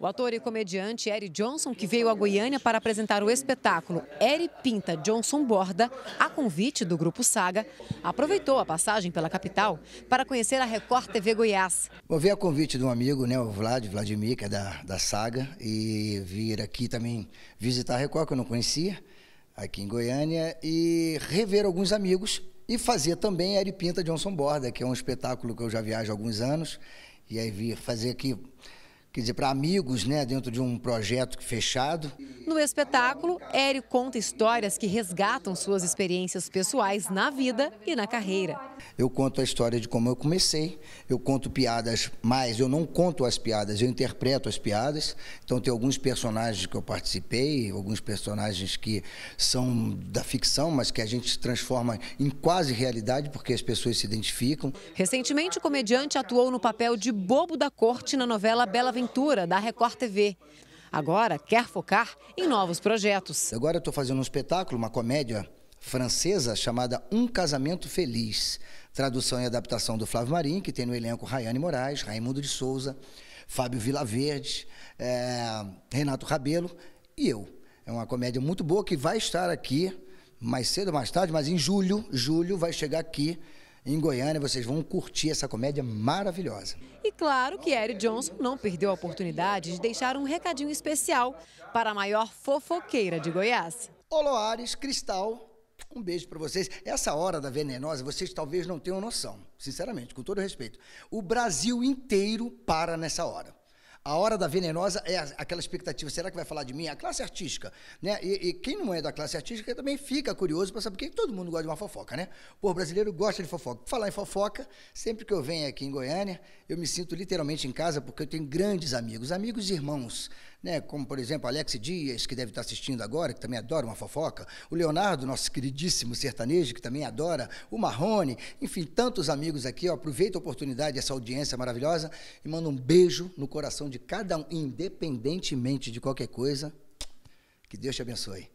O ator e comediante Eric Johnson, que veio a Goiânia para apresentar o espetáculo Eric Pinta Johnson Borda, a convite do grupo Saga, aproveitou a passagem pela capital para conhecer a Record TV Goiás. Eu vi a convite de um amigo, né, o Vlad, Vladimir, que é da, da Saga, e vir aqui também visitar a Record, que eu não conhecia, aqui em Goiânia, e rever alguns amigos e fazer também Eric Pinta Johnson Borda, que é um espetáculo que eu já viajo há alguns anos, e aí vir fazer aqui quer dizer, para amigos, né, dentro de um projeto fechado. No espetáculo, Ério conta histórias que resgatam suas experiências pessoais na vida e na carreira. Eu conto a história de como eu comecei, eu conto piadas, mas eu não conto as piadas, eu interpreto as piadas. Então tem alguns personagens que eu participei, alguns personagens que são da ficção, mas que a gente transforma em quase realidade porque as pessoas se identificam. Recentemente, o comediante atuou no papel de bobo da corte na novela Bela Aventura, da Record TV. Agora quer focar em novos projetos. Agora eu estou fazendo um espetáculo, uma comédia francesa chamada Um Casamento Feliz. Tradução e adaptação do Flávio Marim, que tem no elenco Rayane Moraes, Raimundo de Souza, Fábio Vilaverde, é, eh, Renato Rabelo e eu. É uma comédia muito boa que vai estar aqui mais cedo ou mais tarde, mas em julho, julho vai chegar aqui em Goiânia. Vocês vão curtir essa comédia maravilhosa. E claro que Eric Johnson não perdeu a oportunidade de deixar um recadinho especial para a maior fofoqueira de Goiás. Oloares, Cristal, um beijo para vocês. Essa hora da venenosa, vocês talvez não tenham noção, sinceramente, com todo respeito. O Brasil inteiro para nessa hora. A hora da venenosa é aquela expectativa. Será que vai falar de mim? A classe artística, né? E, e quem não é da classe artística também fica curioso para saber que todo mundo gosta de uma fofoca, né? Pô, o brasileiro gosta de fofoca. Falar em fofoca, sempre que eu venho aqui em Goiânia, eu me sinto literalmente em casa porque eu tenho grandes amigos, amigos e irmãos, né? como, por exemplo, Alex Dias, que deve estar assistindo agora, que também adora uma fofoca, o Leonardo, nosso queridíssimo sertanejo, que também adora, o Marrone, enfim, tantos amigos aqui. Ó, aproveita a oportunidade, essa audiência maravilhosa, e manda um beijo no coração de cada um, independentemente de qualquer coisa. Que Deus te abençoe.